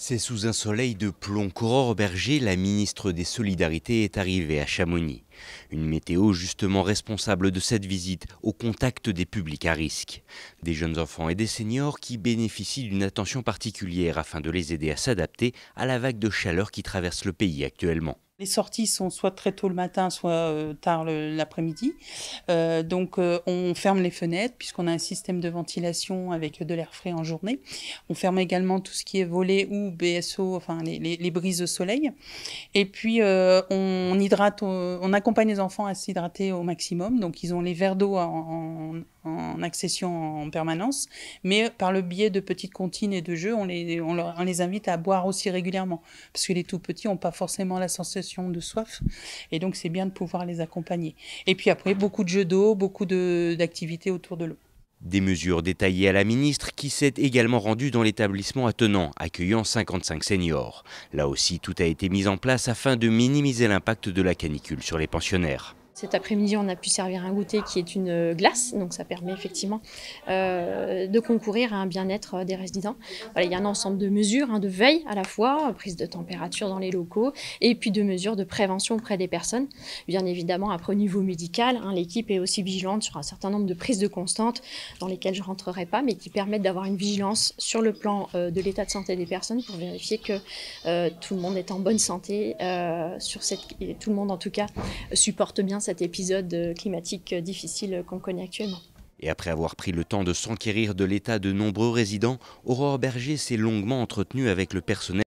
C'est sous un soleil de plomb qu'Aurore Berger, la ministre des Solidarités, est arrivée à Chamonix. Une météo justement responsable de cette visite au contact des publics à risque. Des jeunes enfants et des seniors qui bénéficient d'une attention particulière afin de les aider à s'adapter à la vague de chaleur qui traverse le pays actuellement. Les sorties sont soit très tôt le matin, soit euh, tard l'après-midi. Euh, donc euh, on ferme les fenêtres puisqu'on a un système de ventilation avec de l'air frais en journée. On ferme également tout ce qui est volet ou BSO, enfin les, brises de soleil. Et puis on, hydrate, on, accompagne les enfants à s'hydrater au maximum. Donc ils ont les verres d'eau en en accession en permanence, mais par le biais de petites comptines et de jeux, on les, invite à boire aussi régulièrement, parce que les tout petits n'ont pas forcément la sensation de soif, et donc c'est bien de pouvoir les accompagner. Et puis après, beaucoup de jeux d'eau, beaucoup d'activités autour de l'eau. Des mesures détaillées à la ministre qui s'est également rendue dans l'établissement attenant, accueillant 55 seniors. Là aussi, tout a été mis en place afin de minimiser l'impact de la canicule sur les pensionnaires. Cet après-midi, on a pu servir un goûter qui est une glace, donc ça permet effectivement euh, de concourir à un bien-être euh, des résidents. il y a un ensemble de mesures, hein, de veille à la fois, euh, prise de température dans les locaux, et puis de mesures de prévention auprès des personnes. Bien évidemment, après au niveau médical, hein, l'équipe est aussi vigilante sur un certain nombre de prises de constantes dans lesquelles je ne rentrerai pas, mais qui permettent d'avoir une vigilance sur le plan de l'état de santé des personnes pour vérifier que tout le monde est en bonne santé, sur et tout le monde en tout cas supporte bien cette cet épisode euh, climatique euh, difficile euh, qu'on connaît actuellement. Et après avoir pris le temps de s'enquérir de l'état de nombreux résidents, Aurore Berger s'est longuement entretenue avec le personnel.